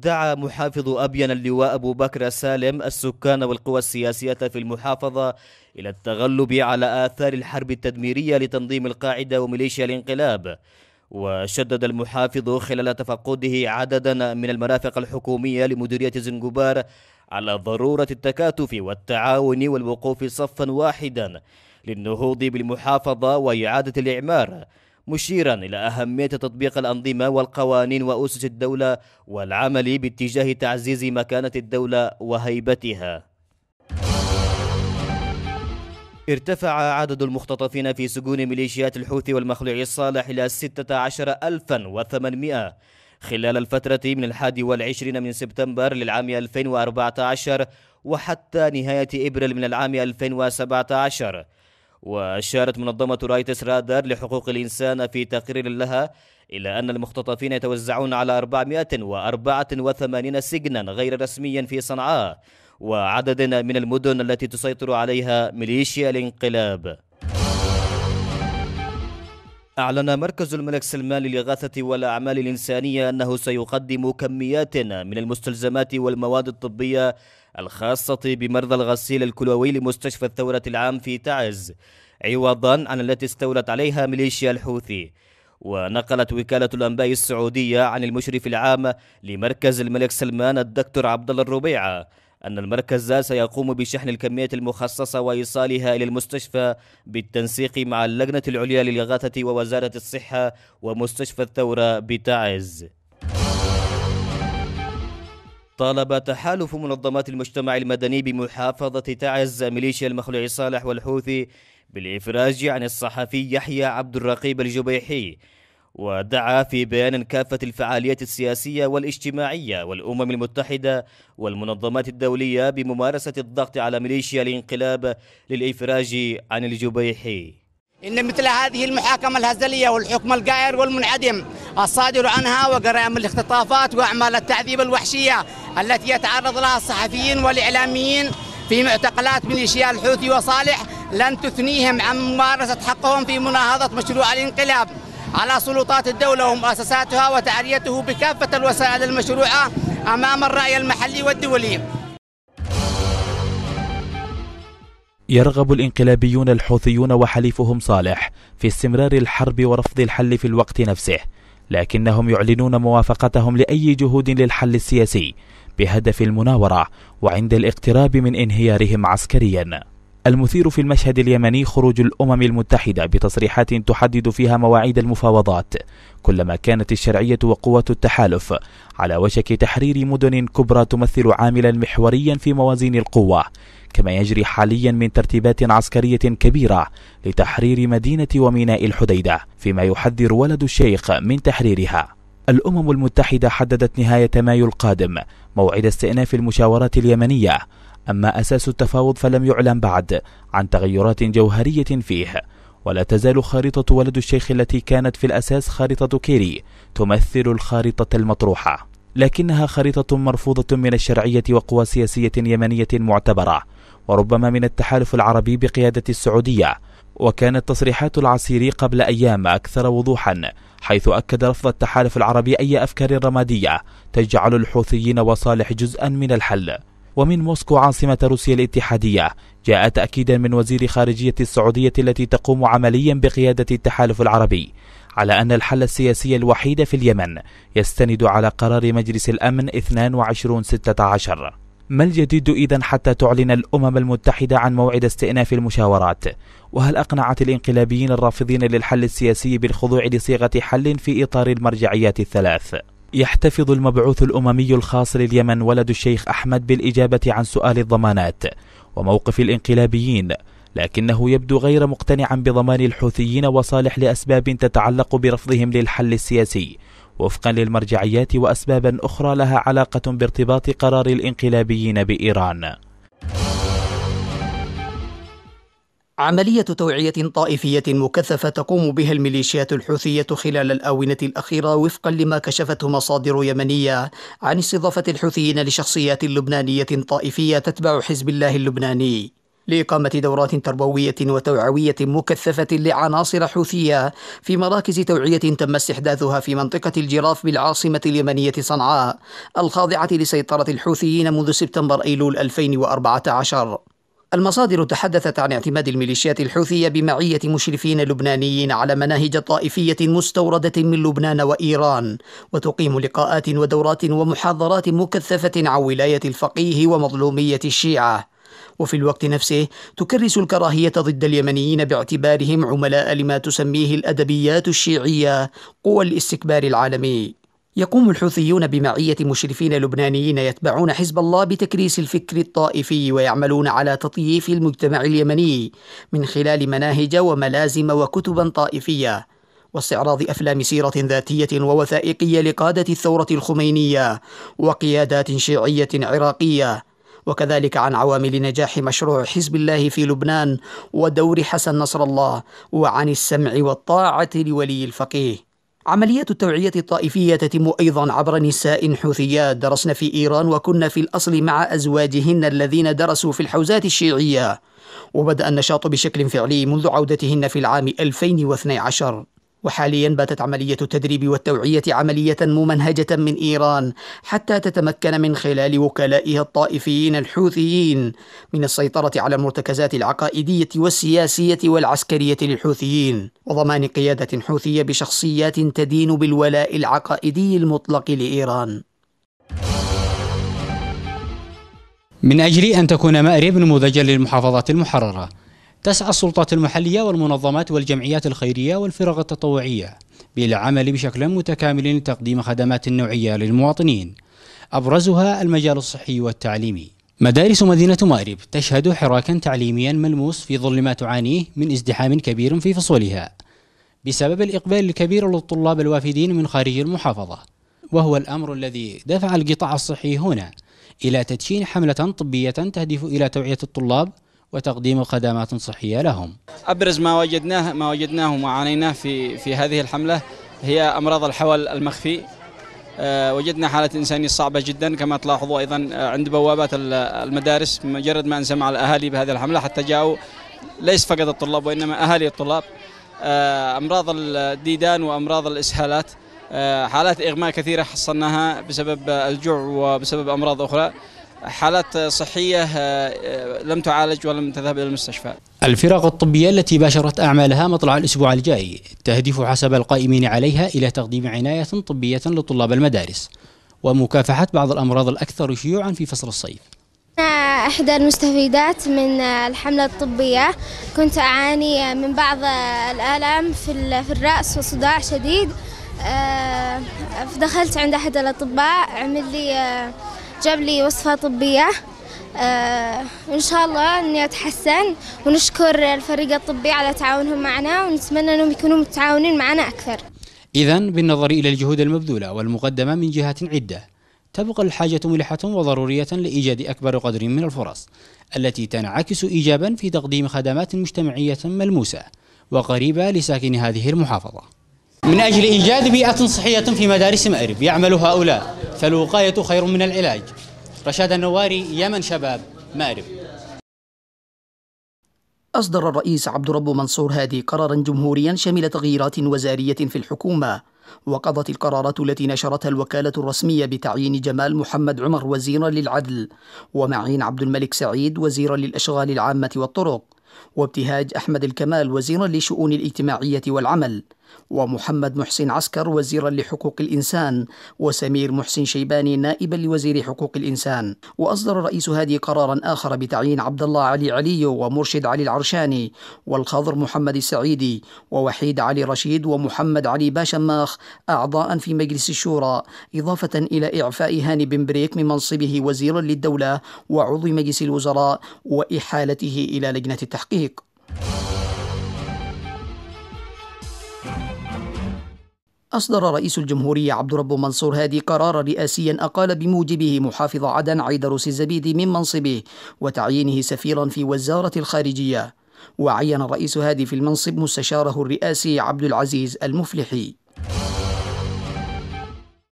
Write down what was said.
دعا محافظ أبين اللواء أبو بكر سالم السكان والقوى السياسية في المحافظة إلى التغلب على آثار الحرب التدميرية لتنظيم القاعدة وميليشيا الانقلاب وشدد المحافظ خلال تفقده عددا من المرافق الحكومية لمديرية زنجبار على ضرورة التكاتف والتعاون والوقوف صفا واحدا للنهوض بالمحافظة وإعادة الإعمار مشيرا إلى أهمية تطبيق الأنظمة والقوانين وأسس الدولة والعمل باتجاه تعزيز مكانة الدولة وهيبتها ارتفع عدد المختطفين في سجون ميليشيات الحوثي والمخلوع الصالح إلى 16800 خلال الفترة من الحادي والعشرين من سبتمبر للعام 2014 وحتى نهاية إبريل من العام 2017 وأشارت منظمة رايتس رادر لحقوق الإنسان في تقرير لها إلى أن المختطفين يتوزعون على 484 سجنا غير رسميا في صنعاء وعدد من المدن التي تسيطر عليها ميليشيا الانقلاب أعلن مركز الملك سلمان للإغاثة والأعمال الإنسانية أنه سيقدم كميات من المستلزمات والمواد الطبية الخاصة بمرضى الغسيل الكلوي لمستشفى الثورة العام في تعز عوضا عن التي استولت عليها ميليشيا الحوثي ونقلت وكالة الأنباء السعودية عن المشرف العام لمركز الملك سلمان الدكتور عبد الله الربيعة أن المركز سيقوم بشحن الكمية المخصصة وإيصالها إلى المستشفى بالتنسيق مع اللجنة العليا للإغاثة ووزارة الصحة ومستشفى الثورة بتعز طالب تحالف منظمات المجتمع المدني بمحافظة تعز ميليشيا المخلوع صالح والحوثي بالإفراج عن الصحفي يحيى عبد الرقيب الجبيحي ودعا في بيان كافة الفعاليات السياسية والاجتماعية والأمم المتحدة والمنظمات الدولية بممارسة الضغط على ميليشيا الانقلاب للإفراج عن الجبيحي إن مثل هذه المحاكمة الهزلية والحكم القائر والمنعدم الصادر عنها وجرائم الاختطافات وأعمال التعذيب الوحشية التي يتعرض لها الصحفيين والإعلاميين في معتقلات ميليشيا الحوثي وصالح لن تثنيهم عن ممارسة حقهم في مناهضة مشروع الانقلاب على سلطات الدولة ومؤسساتها وتعريته بكافة الوسائل المشروعة أمام الرأي المحلي والدولي يرغب الانقلابيون الحوثيون وحليفهم صالح في استمرار الحرب ورفض الحل في الوقت نفسه لكنهم يعلنون موافقتهم لأي جهود للحل السياسي بهدف المناورة وعند الاقتراب من انهيارهم عسكرياً المثير في المشهد اليمني خروج الأمم المتحدة بتصريحات تحدد فيها مواعيد المفاوضات كلما كانت الشرعية وقوات التحالف على وشك تحرير مدن كبرى تمثل عاملا محوريا في موازين القوة كما يجري حاليا من ترتيبات عسكرية كبيرة لتحرير مدينة وميناء الحديدة فيما يحذر ولد الشيخ من تحريرها الأمم المتحدة حددت نهاية مايو القادم موعد استئناف المشاورات اليمنية أما أساس التفاوض فلم يعلن بعد عن تغيرات جوهرية فيه ولا تزال خارطة ولد الشيخ التي كانت في الأساس خارطة كيري تمثل الخارطة المطروحة لكنها خريطة مرفوضة من الشرعية وقوى سياسية يمنية معتبرة وربما من التحالف العربي بقيادة السعودية وكانت تصريحات العسيري قبل أيام أكثر وضوحا حيث أكد رفض التحالف العربي أي أفكار رمادية تجعل الحوثيين وصالح جزءا من الحل ومن موسكو عاصمة روسيا الاتحادية جاء تأكيدا من وزير خارجية السعودية التي تقوم عمليا بقيادة التحالف العربي على أن الحل السياسي الوحيد في اليمن يستند على قرار مجلس الأمن 2216 ما الجديد إذا حتى تعلن الأمم المتحدة عن موعد استئناف المشاورات؟ وهل أقنعت الانقلابيين الرافضين للحل السياسي بالخضوع لصيغة حل في إطار المرجعيات الثلاث؟ يحتفظ المبعوث الأممي الخاص لليمن ولد الشيخ أحمد بالإجابة عن سؤال الضمانات وموقف الانقلابيين لكنه يبدو غير مقتنعا بضمان الحوثيين وصالح لأسباب تتعلق برفضهم للحل السياسي وفقا للمرجعيات وأسباب أخرى لها علاقة بارتباط قرار الانقلابيين بإيران عملية توعية طائفية مكثفة تقوم بها الميليشيات الحوثية خلال الآونة الأخيرة وفقا لما كشفته مصادر يمنية عن استضافة الحوثيين لشخصيات لبنانية طائفية تتبع حزب الله اللبناني لإقامة دورات تربوية وتوعوية مكثفة لعناصر حوثية في مراكز توعية تم استحداثها في منطقة الجراف بالعاصمة اليمنية صنعاء الخاضعة لسيطرة الحوثيين منذ سبتمبر أيلول 2014 المصادر تحدثت عن اعتماد الميليشيات الحوثية بمعية مشرفين لبنانيين على مناهج طائفية مستوردة من لبنان وإيران، وتقيم لقاءات ودورات ومحاضرات مكثفة عن ولاية الفقيه ومظلومية الشيعة. وفي الوقت نفسه تكرس الكراهية ضد اليمنيين باعتبارهم عملاء لما تسميه الأدبيات الشيعية قوى الاستكبار العالمي. يقوم الحوثيون بمعية مشرفين لبنانيين يتبعون حزب الله بتكريس الفكر الطائفي ويعملون على تطييف المجتمع اليمني من خلال مناهج وملازم وكتبا طائفية واستعراض أفلام سيرة ذاتية ووثائقية لقادة الثورة الخمينية وقيادات شيعية عراقية وكذلك عن عوامل نجاح مشروع حزب الله في لبنان ودور حسن نصر الله وعن السمع والطاعة لولي الفقيه عمليات التوعية الطائفية تتم أيضا عبر نساء حوثيات درسن في إيران وكن في الأصل مع أزواجهن الذين درسوا في الحوزات الشيعية وبدأ النشاط بشكل فعلي منذ عودتهن في العام 2012 وحاليا باتت عملية التدريب والتوعية عملية ممنهجة من إيران حتى تتمكن من خلال وكلائها الطائفيين الحوثيين من السيطرة على المرتكزات العقائدية والسياسية والعسكرية للحوثيين وضمان قيادة حوثية بشخصيات تدين بالولاء العقائدي المطلق لإيران من أجل أن تكون مأرب نموذجا للمحافظات المحررة تسعى السلطات المحلية والمنظمات والجمعيات الخيرية والفرق التطوعية بالعمل بشكل متكامل لتقديم خدمات نوعية للمواطنين أبرزها المجال الصحي والتعليمي مدارس مدينة مأرب تشهد حراكا تعليميا ملموس في ظل ما تعانيه من ازدحام كبير في فصولها بسبب الإقبال الكبير للطلاب الوافدين من خارج المحافظة وهو الأمر الذي دفع القطاع الصحي هنا إلى تدشين حملة طبية تهدف إلى توعية الطلاب وتقديم خدمات صحية لهم أبرز ما وجدناه ما وجدناه وعانيناه في في هذه الحملة هي أمراض الحول المخفي آه، وجدنا حالة إنسانية صعبة جدا كما تلاحظوا أيضا عند بوابات المدارس مجرد ما أن سمع الأهالي بهذه الحملة حتى جاءوا ليس فقط الطلاب وإنما أهالي الطلاب آه، أمراض الديدان وأمراض الإسهالات آه، حالات إغماء كثيرة حصلناها بسبب الجوع وبسبب أمراض أخرى حالات صحية آه، آه، لم تعالج ولم تذهب إلى المستشفى الفرق الطبية التي باشرت أعمالها مطلع الأسبوع الجاي تهدف حسب القائمين عليها إلى تقديم عناية طبية لطلاب المدارس ومكافحة بعض الأمراض الأكثر شيوعا في فصل الصيف إحدى المستفيدات من الحملة الطبية كنت أعاني من بعض الآلام في الرأس وصداع شديد فدخلت آه، عند أحد الأطباء عمل لي جاب لي وصفة طبية وإن آه، شاء الله أني أتحسن ونشكر الفريق الطبي على تعاونهم معنا ونتمنى أنهم يكونوا متعاونين معنا أكثر إذا بالنظر إلى الجهود المبذولة والمقدمة من جهات عدة تبقى الحاجة ملحة وضرورية لإيجاد أكبر قدر من الفرص التي تنعكس إيجابا في تقديم خدمات مجتمعية ملموسة وقريبة لساكن هذه المحافظة من أجل إيجاد بيئة صحية في مدارس مأرب يعمل هؤلاء فالوقاية خير من العلاج رشاد النواري يمن شباب مأرب أصدر الرئيس عبد رب منصور هادي قرارا جمهوريا شمل تغييرات وزارية في الحكومة وقضت القرارات التي نشرتها الوكالة الرسمية بتعيين جمال محمد عمر وزيرا للعدل ومعين عبد الملك سعيد وزيرا للأشغال العامة والطرق وابتهاج أحمد الكمال وزيرا للشؤون الاجتماعية والعمل ومحمد محسن عسكر وزيرا لحقوق الإنسان وسمير محسن شيباني نائبا لوزير حقوق الإنسان وأصدر رئيس هادي قرارا آخر بتعيين عبد الله علي علي ومرشد علي العرشاني والخضر محمد السعيدي ووحيد علي رشيد ومحمد علي باشماخ أعضاء في مجلس الشورى إضافة إلى إعفاء هاني بن بريك من منصبه وزيرا للدولة وعضو مجلس الوزراء وإحالته إلى لجنة التحقيق أصدر رئيس الجمهورية عبد رب منصور هادي قرارا رئاسيا أقال بموجبه محافظ عدن عيدروس الزبيدي من منصبه وتعيينه سفيرا في وزارة الخارجية وعين الرئيس هادي في المنصب مستشاره الرئاسي عبد العزيز المفلحي